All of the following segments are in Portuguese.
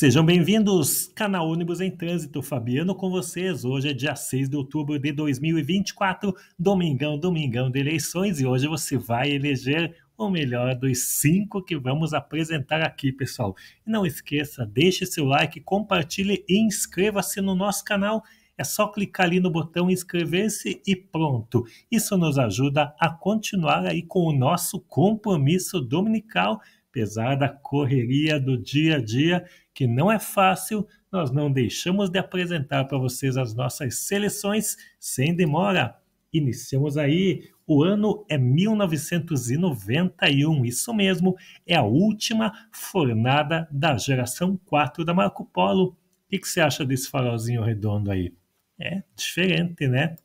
Sejam bem-vindos, canal Ônibus em Trânsito, Fabiano com vocês. Hoje é dia 6 de outubro de 2024, domingão, domingão de eleições, e hoje você vai eleger o melhor dos cinco que vamos apresentar aqui, pessoal. E não esqueça, deixe seu like, compartilhe e inscreva-se no nosso canal. É só clicar ali no botão inscrever-se e pronto. Isso nos ajuda a continuar aí com o nosso compromisso dominical, apesar da correria do dia a dia que não é fácil, nós não deixamos de apresentar para vocês as nossas seleções sem demora. Iniciamos aí, o ano é 1991, isso mesmo, é a última fornada da geração 4 da Marco Polo. O que, você acha desse farolzinho redondo aí? É diferente, né?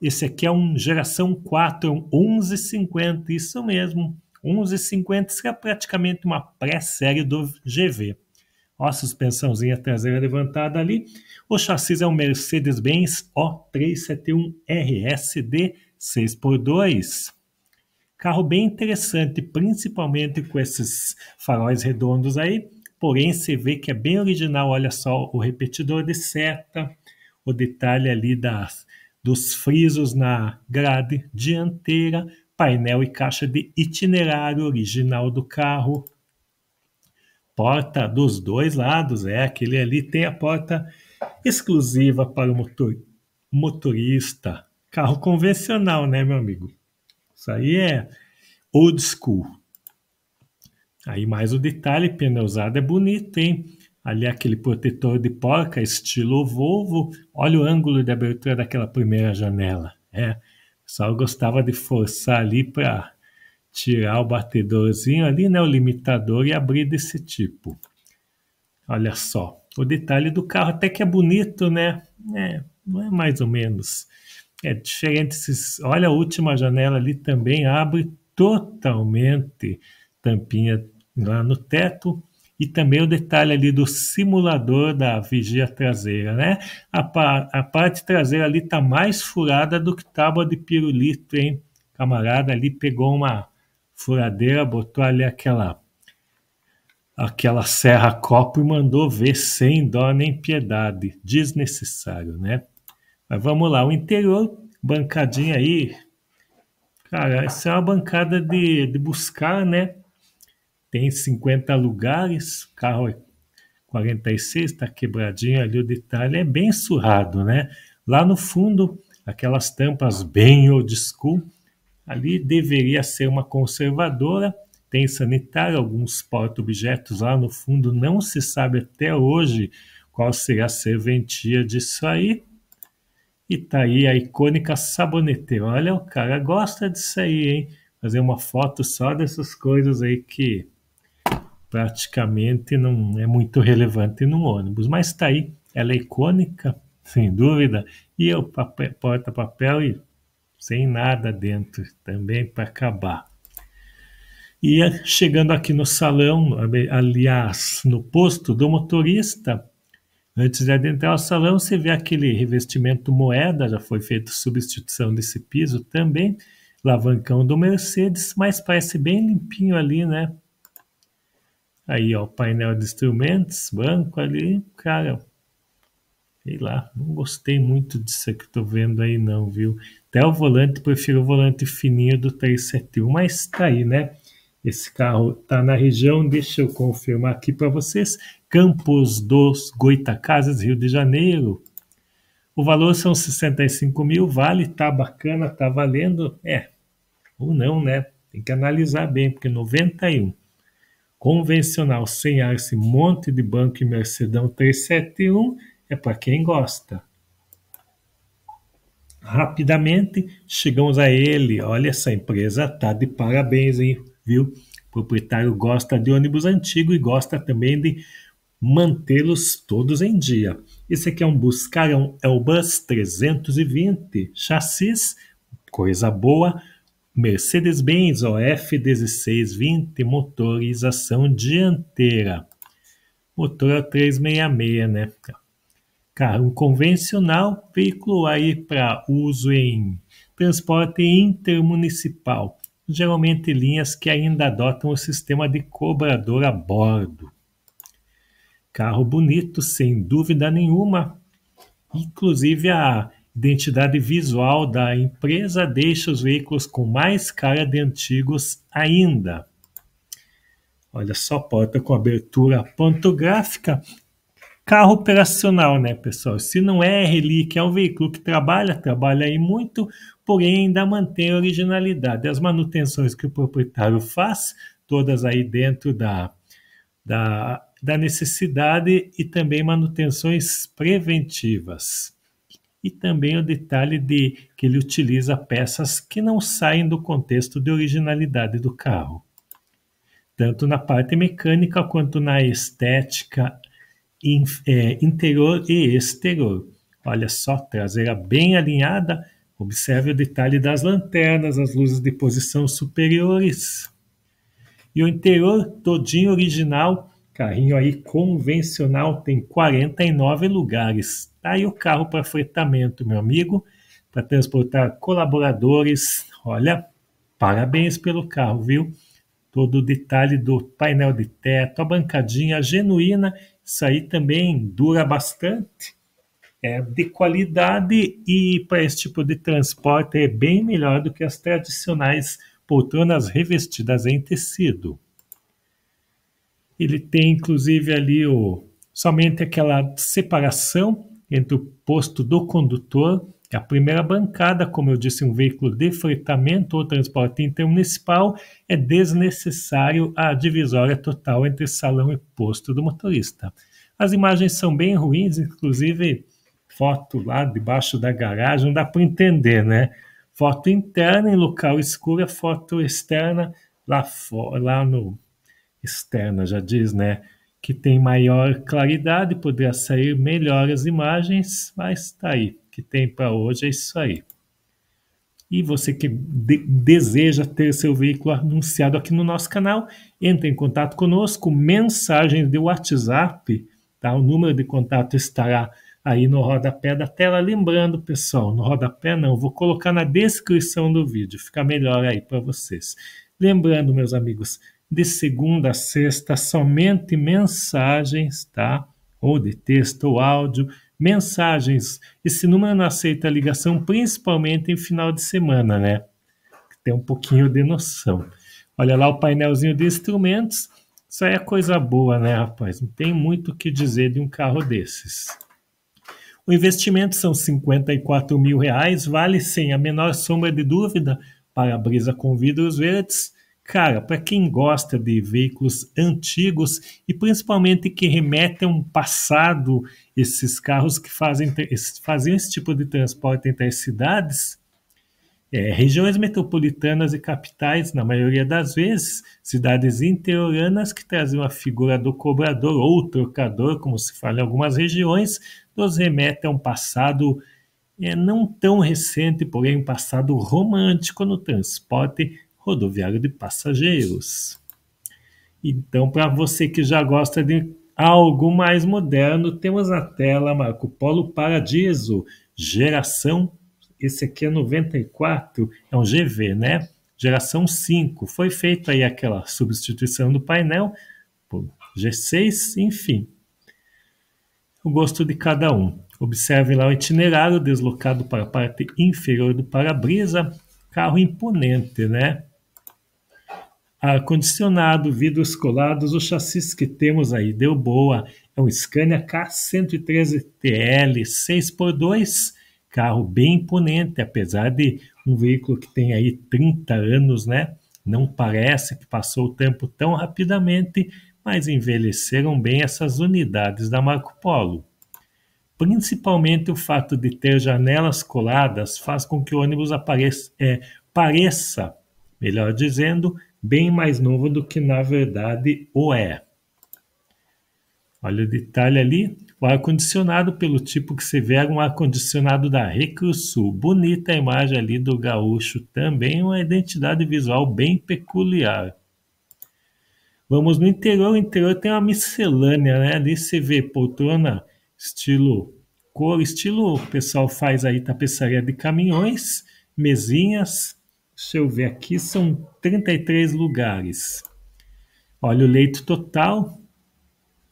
Esse aqui é um geração 4, um 1150, isso mesmo. 1150 será é praticamente uma pré-série do GV ó a suspensãozinha traseira levantada ali. O chassi é um Mercedes-Benz O371RS de 6x2. Carro bem interessante, principalmente com esses faróis redondos aí, porém você vê que é bem original, olha só o repetidor de seta, o detalhe ali das, dos frisos na grade dianteira, painel e caixa de itinerário original do carro, porta dos dois lados, é aquele ali tem a porta exclusiva para o motor, motorista, carro convencional, né, meu amigo? Isso aí é old school. Aí mais o detalhe, pena é bonito, hein? Ali é aquele protetor de porca estilo Volvo. Olha o ângulo de abertura daquela primeira janela. É, só gostava de forçar ali para tirar o batedorzinho ali, né, o limitador, e abrir desse tipo. Olha só, o detalhe do carro até que é bonito, né? É, não é mais ou menos. É diferente. Esses, olha a última janela ali também abre totalmente tampinha lá no teto. E também o detalhe ali do simulador da vigia traseira, né? A, par, a parte traseira ali tá mais furada do que tábua de pirulito, hein? camarada ali pegou uma furadeira, botou ali aquela aquela serra copo e mandou ver sem dó nem piedade, desnecessário, né? Mas vamos lá, o interior, bancadinha aí, cara, essa é uma bancada de, de buscar, né? Tem 50 lugares, carro 46, é tá quebradinho ali o detalhe, é bem surrado, né? Lá no fundo, aquelas tampas bem old school, ali deveria ser uma conservadora, tem sanitário, alguns porta-objetos lá no fundo, não se sabe até hoje qual será a serventia disso aí. E tá aí a icônica saboneteira. Olha, o cara gosta disso aí, hein? Fazer uma foto só dessas coisas aí que praticamente não é muito relevante no ônibus. Mas tá aí, ela é icônica, sem dúvida. E é o porta-papel e sem nada dentro, também para acabar. E chegando aqui no salão, aliás, no posto do motorista, antes de adentrar o salão, você vê aquele revestimento moeda, já foi feita substituição desse piso também, alavancão do Mercedes, mas parece bem limpinho ali, né? Aí, ó, painel de instrumentos, banco ali, cara, sei lá, não gostei muito disso que tô vendo aí não, viu? Até o volante, prefiro o volante fininho do 371, mas tá aí, né? Esse carro tá na região, deixa eu confirmar aqui para vocês. Campos dos Goitacazes, Rio de Janeiro. O valor são 65 mil, vale, tá bacana, tá valendo, é, ou não, né? Tem que analisar bem, porque 91 convencional sem ar, esse monte de banco e Mercedão 371 é para quem gosta. Rapidamente chegamos a ele. Olha, essa empresa tá de parabéns, hein? Viu? O proprietário gosta de ônibus antigo e gosta também de mantê-los todos em dia. Esse aqui é um Buscarão Elbus é 320, chassis, coisa boa. Mercedes-Benz OF 1620, motorização dianteira. Motor 366, né? Carro convencional, veículo aí para uso em transporte intermunicipal, geralmente linhas que ainda adotam o sistema de cobrador a bordo. Carro bonito, sem dúvida nenhuma. Inclusive a identidade visual da empresa deixa os veículos com mais cara de antigos ainda. Olha só, porta com abertura pantográfica carro operacional, né, pessoal? Se não é relíquia, é um veículo que trabalha, trabalha aí muito, porém ainda mantém a originalidade. As manutenções que o proprietário faz, todas aí dentro da, da, da necessidade e também manutenções preventivas. E também o detalhe de que ele utiliza peças que não saem do contexto de originalidade do carro tanto na parte mecânica quanto na estética in, é, interior e exterior. Olha só, traseira bem alinhada. Observe o detalhe das lanternas, as luzes de posição superiores. E o interior todinho original, carrinho aí convencional, tem 49 lugares. Tá aí o carro para fretamento, meu amigo, para transportar colaboradores. Olha, parabéns pelo carro, viu? Todo o detalhe do painel de teto, a bancadinha genuína isso aí também dura bastante. É de qualidade e para esse tipo de transporte é bem melhor do que as tradicionais poltronas revestidas em tecido. Ele tem inclusive ali o, somente aquela separação entre o posto do condutor é a primeira bancada, como eu disse, um veículo de fretamento ou transporte intermunicipal, é desnecessário a divisória total entre salão e posto do motorista. As imagens são bem ruins, inclusive foto lá debaixo da garagem, não dá para entender, né? Foto interna em local escuro, a foto externa lá, lá no externa, já diz, né? Que tem maior claridade, poderia sair melhor as imagens, mas está aí que tem para hoje é isso aí. E você que de deseja ter seu veículo anunciado aqui no nosso canal, entre em contato conosco, mensagem de WhatsApp, tá? O número de contato estará aí no rodapé da tela. Lembrando, pessoal, no rodapé não, vou colocar na descrição do vídeo, fica melhor aí para vocês. Lembrando, meus amigos, de segunda a sexta, somente mensagens, tá? Ou de texto ou áudio Mensagens. Esse número não aceita ligação, principalmente em final de semana, né? Tem um pouquinho de noção. Olha lá o painelzinho de instrumentos. Isso aí é coisa boa, né, rapaz? Não tem muito o que dizer de um carro desses. O investimento são 54 mil reais, vale sem a menor sombra de dúvida para a brisa com vidros verdes Cara, para quem gosta de veículos antigos e principalmente que remetem a um passado, esses carros que fazem, fazem esse tipo de transporte entre as cidades, é, regiões metropolitanas e capitais, na maioria das vezes, cidades interioranas que traziam a figura do cobrador ou trocador, como se fala em algumas regiões, nos remete a um passado é, não tão recente, porém um passado romântico no transporte rodoviário de passageiros. Então, para você que já gosta de algo mais moderno, temos na tela Marco Polo Paradiso, geração. Esse aqui é 94, é um GV, né? Geração 5. Foi feita aí aquela substituição do painel por G6, enfim. O gosto de cada um. Observe lá o itinerário deslocado para a parte inferior do para-brisa, carro imponente, né? ar-condicionado, vidros colados, o chassi que temos aí deu boa. É um Scania K113 TL 6x2, carro bem imponente, apesar de um veículo que tem aí 30 anos, né? Não parece que passou o tempo tão rapidamente, mas envelheceram bem essas unidades da Marco Polo. Principalmente o fato de ter janelas coladas faz com que o ônibus apareça, é, pareça, melhor dizendo, bem mais novo do que na verdade o é. Olha o detalhe ali. O ar-condicionado, pelo tipo que você vê, é um ar-condicionado da Sul Bonita a imagem ali do gaúcho também, uma identidade visual bem peculiar. Vamos no interior. O interior tem uma miscelânea, né? Ali você vê poltrona, estilo cor, estilo o pessoal faz aí tapeçaria de caminhões, mesinhas, Deixa eu ver aqui, são 33 lugares. Olha o leito total.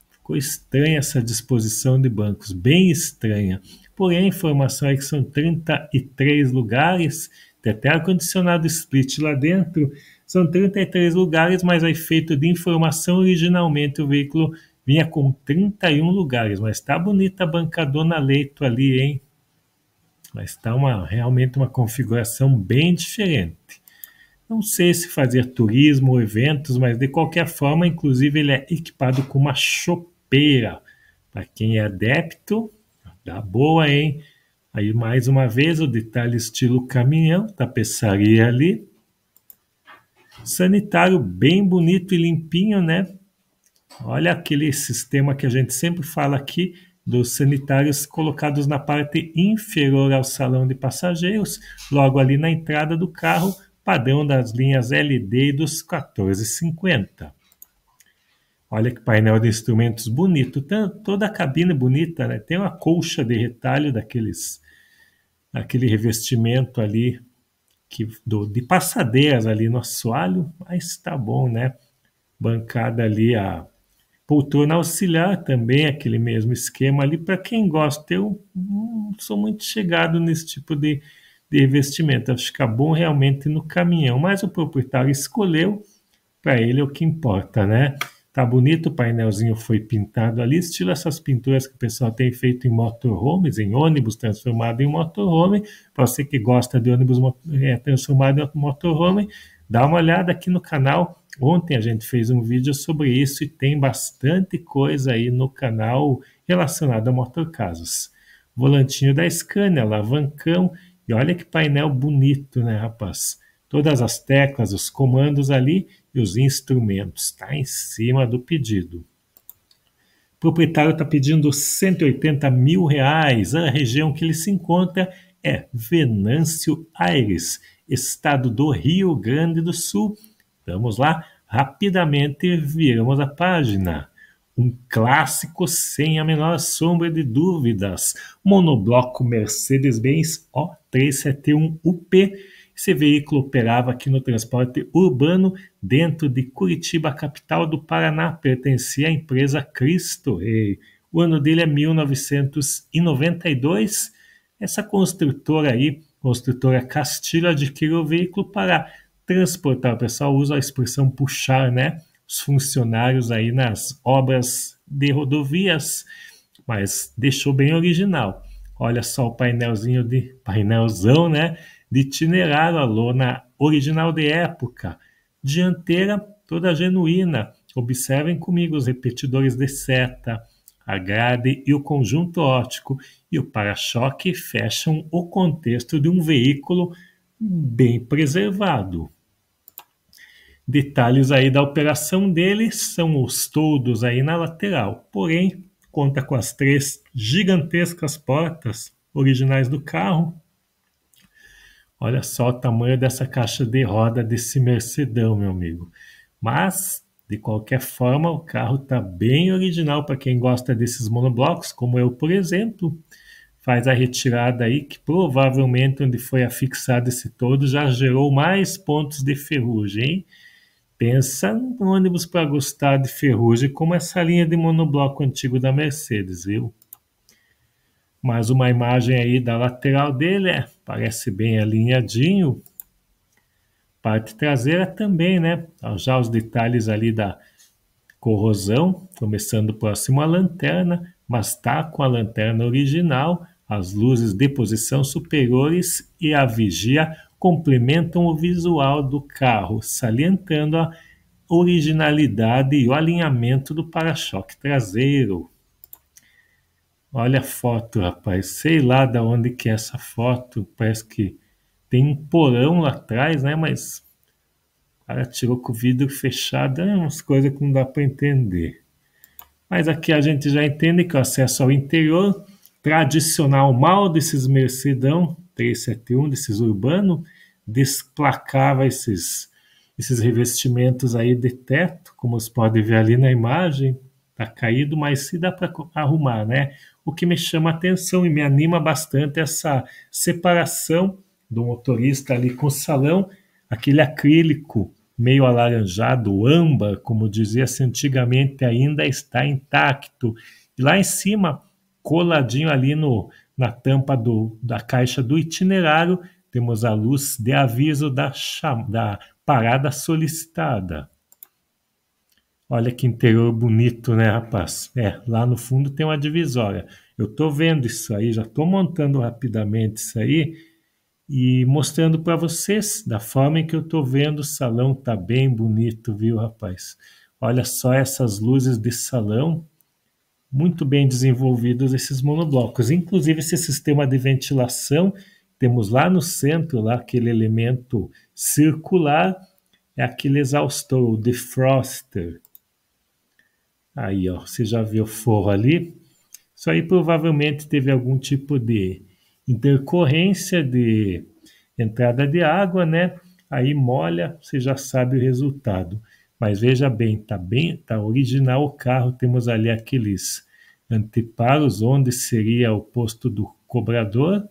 Ficou estranha essa disposição de bancos, bem estranha. Porém, a informação é que são 33 lugares, tem até ar-condicionado split lá dentro. São 33 lugares, mas aí efeito de informação, originalmente o veículo vinha com 31 lugares. Mas tá bonita a bancadona leito ali, hein? mas está uma, realmente uma configuração bem diferente. Não sei se fazer turismo ou eventos, mas de qualquer forma, inclusive, ele é equipado com uma chopeira. Para quem é adepto, dá boa, hein? Aí, mais uma vez, o detalhe estilo caminhão, tapeçaria ali. Sanitário bem bonito e limpinho, né? Olha aquele sistema que a gente sempre fala aqui, dos sanitários colocados na parte inferior ao salão de passageiros, logo ali na entrada do carro, padrão das linhas LD e dos 1450. Olha que painel de instrumentos bonito, toda a cabine bonita, né? Tem uma colcha de retalho daqueles, aquele revestimento ali que do, de passadeiras ali no assoalho, mas tá bom, né? Bancada ali a poltrona auxiliar também, aquele mesmo esquema ali, para quem gosta. Eu não sou muito chegado nesse tipo de, de investimento, acho que é bom realmente no caminhão, mas o proprietário escolheu, para ele é o que importa, né? Tá bonito, o painelzinho foi pintado ali, estilo essas pinturas que o pessoal tem feito em motorhomes, em ônibus transformado em motorhome. Para você que gosta de ônibus é, transformado em motorhome, dá uma olhada aqui no canal Ontem a gente fez um vídeo sobre isso e tem bastante coisa aí no canal relacionada a motorcasas. Volantinho da Scania, alavancão e olha que painel bonito, né, rapaz? Todas as teclas, os comandos ali e os instrumentos, está em cima do pedido. O proprietário está pedindo 180 mil reais. A região que ele se encontra é Venâncio Aires, estado do Rio Grande do Sul, Vamos lá, rapidamente viramos a página. Um clássico sem a menor sombra de dúvidas. Monobloco Mercedes-Benz O371UP. Esse veículo operava aqui no transporte urbano dentro de Curitiba, capital do Paraná. Pertencia à empresa Cristo Rei. O ano dele é 1992. Essa construtora aí, construtora Castilho, adquiriu o veículo para transportar. O pessoal usa a expressão puxar, né? Os funcionários aí nas obras de rodovias, mas deixou bem original. Olha só o painelzinho de painelzão, né? De itinerário, a lona original de época. Dianteira toda genuína. Observem comigo os repetidores de seta, a grade e o conjunto óptico. E o para-choque fecham o contexto de um veículo bem preservado. Detalhes aí da operação dele são os toldos aí na lateral, porém conta com as três gigantescas portas originais do carro. Olha só o tamanho dessa caixa de roda desse Mercedão, meu amigo. Mas, de qualquer forma, o carro está bem original para quem gosta desses monoblocos, como eu, por exemplo. Faz a retirada aí, que provavelmente onde foi afixado esse todo já gerou mais pontos de ferrugem, hein? Pensa num ônibus para gostar de ferrugem como essa linha de monobloco antigo da Mercedes, viu? Mas uma imagem aí da lateral dele é, parece bem alinhadinho. Parte traseira também, né? Já os detalhes ali da corrosão, começando próximo à lanterna, mas tá com a lanterna original, as luzes de posição superiores e a vigia complementam o visual do carro, salientando a originalidade e o alinhamento do para-choque traseiro. Olha a foto, rapaz. Sei lá da onde que é essa foto. Parece que tem um porão lá atrás, né? Mas o cara tirou com o vidro fechado. É umas coisas que não dá para entender. Mas aqui a gente já entende que o acesso ao interior tradicional mal desses Mercedão 371 de urbano desplacava esses, esses revestimentos aí de teto, como vocês podem ver ali na imagem, tá caído, mas se dá para arrumar, né? O que me chama atenção e me anima bastante é essa separação do motorista ali com o salão, aquele acrílico meio alaranjado, âmbar, como dizia-se antigamente, ainda está intacto. E lá em cima, coladinho ali no, na tampa do, da caixa do itinerário, temos a luz de aviso da, da parada solicitada. Olha que interior bonito, né, rapaz? É, lá no fundo tem uma divisória. Eu estou vendo isso aí, já estou montando rapidamente isso aí e mostrando para vocês da forma em que eu estou vendo o salão. Tá bem bonito, viu, rapaz? Olha só essas luzes de salão muito bem desenvolvidos esses monoblocos. Inclusive esse sistema de ventilação, temos lá no centro, lá aquele elemento circular, é aquele exaustor, o defroster. Aí, ó, você já viu o forro ali? Isso aí provavelmente teve algum tipo de intercorrência de entrada de água, né? Aí molha, você já sabe o resultado. Mas veja bem, tá bem, tá original o carro, temos ali aqueles anteparos, onde seria o posto do cobrador,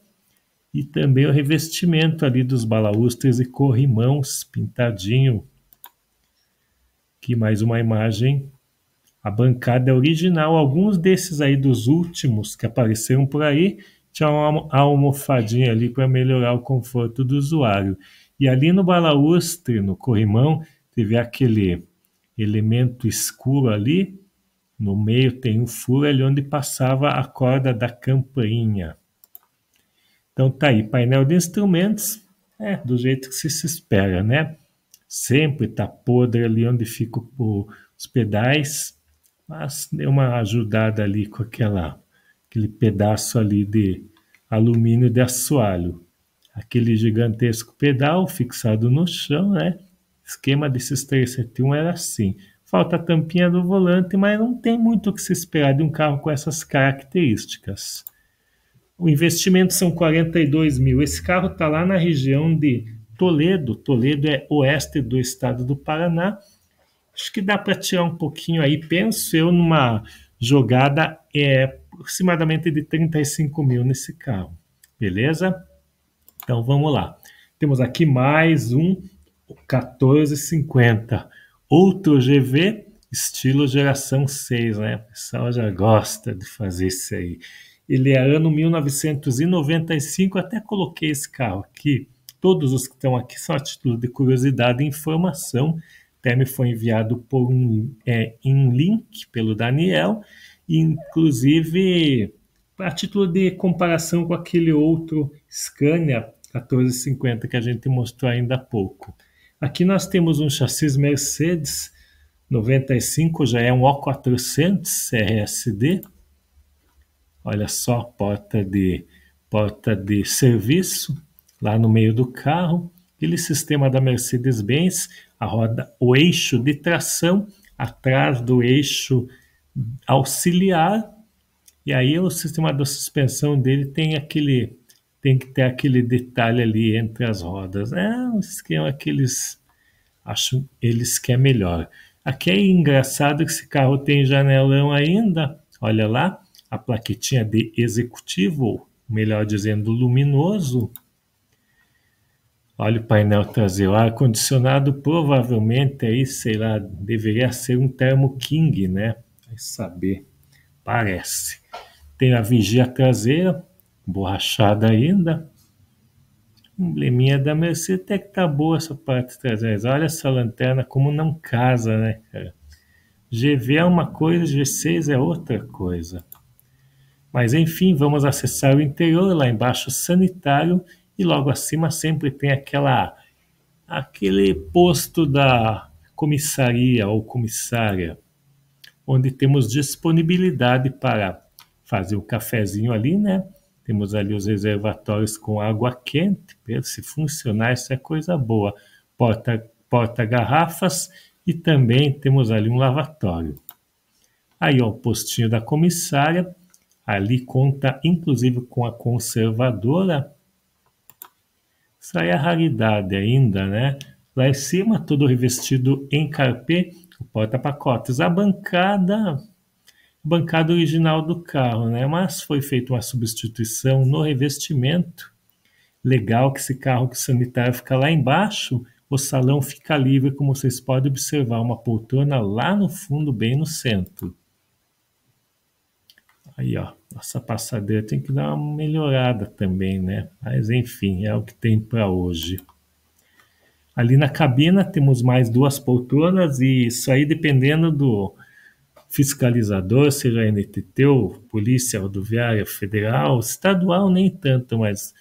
e também o revestimento ali dos balaústres e corrimãos pintadinho. Aqui mais uma imagem. A bancada é original, alguns desses aí dos últimos que apareceram por aí, tinha uma almofadinha ali para melhorar o conforto do usuário. E ali no balaústre, no corrimão, tiver aquele elemento escuro ali, no meio tem um furo onde passava a corda da campainha. Então tá aí, painel de instrumentos, é do jeito que se, espera, né? Sempre tá podre ali onde ficam os pedais, mas deu uma ajudada ali com aquela, aquele pedaço ali de alumínio de assoalho. Aquele gigantesco pedal fixado no chão, né? esquema desses 371 era assim. Falta a tampinha do volante, mas não tem muito o que se esperar de um carro com essas características. O investimento são 42 mil. Esse carro está lá na região de Toledo. Toledo é oeste do estado do Paraná. Acho que dá para tirar um pouquinho aí, penso eu, numa jogada é, aproximadamente de 35 mil nesse carro. Beleza? Então vamos lá. Temos aqui mais um 1450. Outro GV, estilo geração 6, né? O pessoal já gosta de fazer isso aí. Ele é ano 1995, até coloquei esse carro aqui. Todos os que estão aqui são a título de curiosidade e informação. Até me foi enviado por um é, em link pelo Daniel, inclusive a título de comparação com aquele outro Scania 1450 que a gente mostrou ainda há pouco. Aqui nós temos um chassi Mercedes 95, já é um O400 RSD. Olha só, porta de porta de serviço lá no meio do carro, aquele sistema da Mercedes-Benz, a roda, o eixo de tração atrás do eixo auxiliar. E aí o sistema da suspensão dele tem aquele tem que ter aquele detalhe ali entre as rodas. É um esquema que eles acham eles que é melhor. Aqui é engraçado que esse carro tem janelão ainda. Olha lá, a plaquetinha de executivo, melhor dizendo, luminoso. Olha o painel traseiro, ar-condicionado provavelmente aí, sei lá, deveria ser um Thermo King, né? Vai saber, parece. Tem a vigia traseira, borrachada ainda. Embleminha da Mercedes, até que tá boa essa parte traseira. Olha essa lanterna como não casa, né, cara? GV é uma coisa, G6 é outra coisa. Mas enfim, vamos acessar o interior, lá embaixo sanitário e logo acima sempre tem aquela aquele posto da comissaria ou comissária, onde temos disponibilidade para fazer o um cafezinho ali, né? Temos ali os reservatórios com água quente, se funcionar, isso é coisa boa. Porta, porta garrafas e também temos ali um lavatório. Aí, ó, o postinho da comissária, ali conta inclusive com a conservadora. Isso aí é a raridade ainda, né? Lá em cima, todo revestido em carpê, o porta-pacotes. A bancada bancada original do carro, né? Mas foi feita uma substituição no revestimento. Legal que esse carro sanitário fica lá embaixo, o salão fica livre, como vocês podem observar, uma poltrona lá no fundo, bem no centro. Aí, ó, nossa passadeira tem que dar uma melhorada também, né? Mas enfim, é o que tem para hoje. Ali na cabina temos mais duas poltronas e isso aí dependendo do fiscalizador, seja a NTT ou Polícia Rodoviária Federal, estadual nem tanto, mas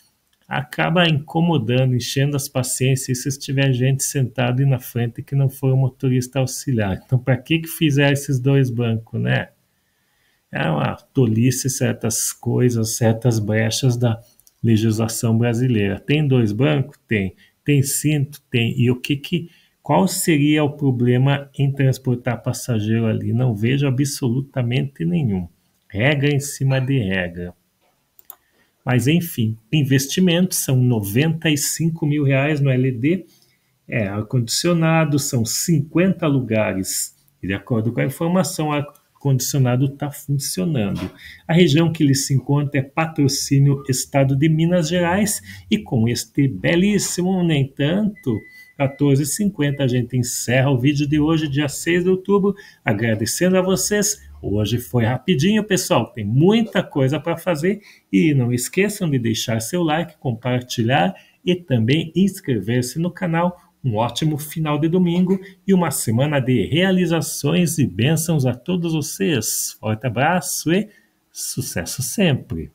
acaba incomodando, enchendo as paciências se tiver gente sentada e na frente que não for o motorista auxiliar. Então, para que, que fizer esses dois bancos, né? É uma tolice certas coisas, certas brechas da legislação brasileira. Tem dois bancos? Tem. Tem cinto? Tem. E o que que qual seria o problema em transportar passageiro ali? Não vejo absolutamente nenhum. Regra em cima de regra. Mas enfim, investimentos são 95 mil reais no LD, é ar-condicionado, são 50 lugares. E de acordo com a informação, ar-condicionado está funcionando. A região que ele se encontra é Patrocínio, Estado de Minas Gerais, e com este belíssimo, nem tanto. 14h50 a gente encerra o vídeo de hoje, dia 6 de outubro, agradecendo a vocês. Hoje foi rapidinho, pessoal, tem muita coisa para fazer e não esqueçam de deixar seu like, compartilhar e também inscrever-se no canal. Um ótimo final de domingo e uma semana de realizações e bênçãos a todos vocês. Forte abraço e sucesso sempre!